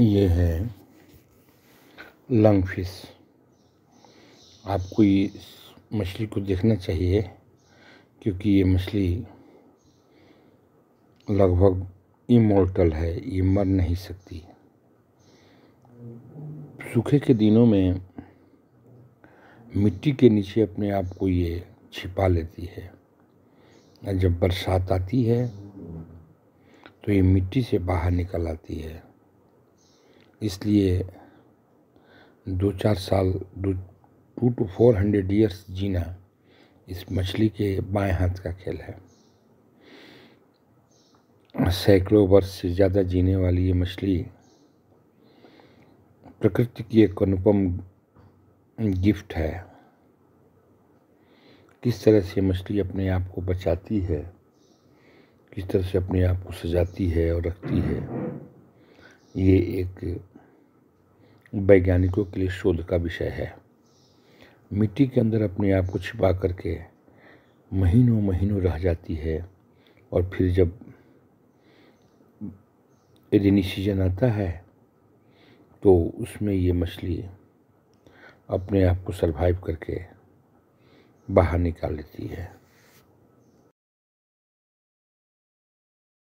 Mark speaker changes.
Speaker 1: ये है
Speaker 2: lung fish आपको ये मछली को देखना चाहिए क्योंकि ये मछली लगभग इमोर्टल है ये मर नहीं सकती सूखे के दिनों में मिट्टी के नीचे अपने आप को ये छिपा लेती है जब बरसात आती है तो ये मिट्टी से बाहर निकल आती है इसलिए दो चार साल दो two two four hundred years जीना इस मछली के बाएं हाथ का खेल है सैकड़ों वर्ष से ज़्यादा जीने वाली ये मछली प्रकृति की एक अनुपम गिफ्ट है किस तरह से मछली अपने आप को बचाती है किस तरह से अपने आप को सजाती है और रखती है ये एक वैज्ञानिकों के लिए शोध का विषय है मिट्टी के अंदर अपने आप को छिपा करके महीनों महीनों रह जाती है और फिर जब रेनी सीजन आता है तो उसमें ये मछली अपने आप को सर्वाइव करके बाहर निकाल लेती है